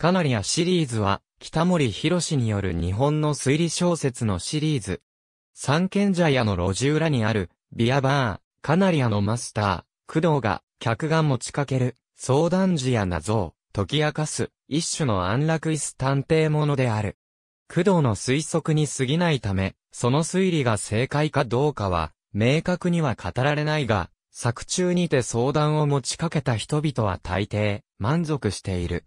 カナリアシリーズは、北森博による日本の推理小説のシリーズ。三軒茶屋の路地裏にある、ビアバー、カナリアのマスター、工藤が、客が持ちかける、相談時や謎を解き明かす、一種の安楽椅子探偵ものである。工藤の推測に過ぎないため、その推理が正解かどうかは、明確には語られないが、作中にて相談を持ちかけた人々は大抵、満足している。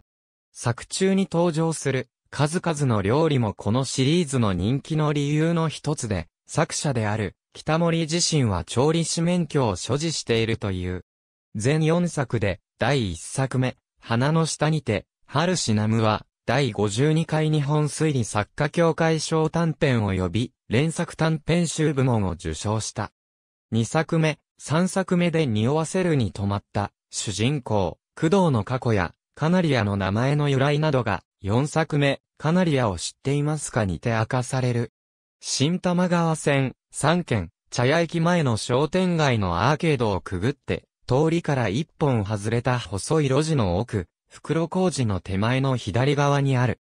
作中に登場する数々の料理もこのシリーズの人気の理由の一つで、作者である北森自身は調理師免許を所持しているという。全4作で第1作目、花の下にて、春シナムは第52回日本推理作家協会賞短編及び連作短編集部門を受賞した。2作目、3作目で匂わせるに止まった主人公、工藤の過去やカナリアの名前の由来などが、4作目、カナリアを知っていますかにて明かされる。新玉川線、三軒、茶屋駅前の商店街のアーケードをくぐって、通りから一本外れた細い路地の奥、袋小路の手前の左側にある。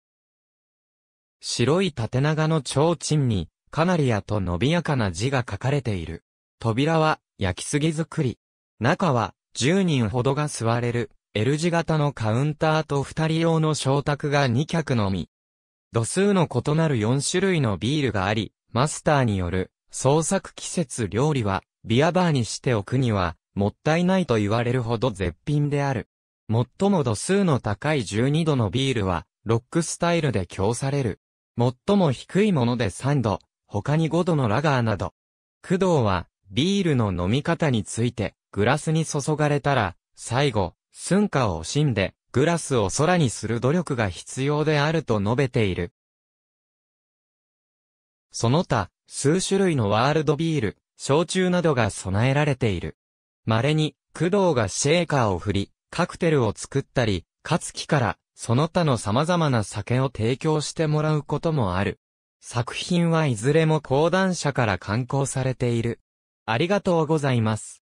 白い縦長の提灯に、カナリアと伸びやかな字が書かれている。扉は、焼きすぎ作り。中は、10人ほどが座れる、L 字型のカウンターと2人用の小卓が2脚のみ。度数の異なる4種類のビールがあり、マスターによる創作季節料理は、ビアバーにしておくには、もったいないと言われるほど絶品である。最も度数の高い12度のビールは、ロックスタイルで供される。最も低いもので3度、他に5度のラガーなど。工藤は、ビールの飲み方について、グラスに注がれたら、最後、寸暇を惜しんで、グラスを空にする努力が必要であると述べている。その他、数種類のワールドビール、焼酎などが備えられている。稀に、工藤がシェーカーを振り、カクテルを作ったり、かつきから、その他の様々な酒を提供してもらうこともある。作品はいずれも講談社から刊行されている。ありがとうございます。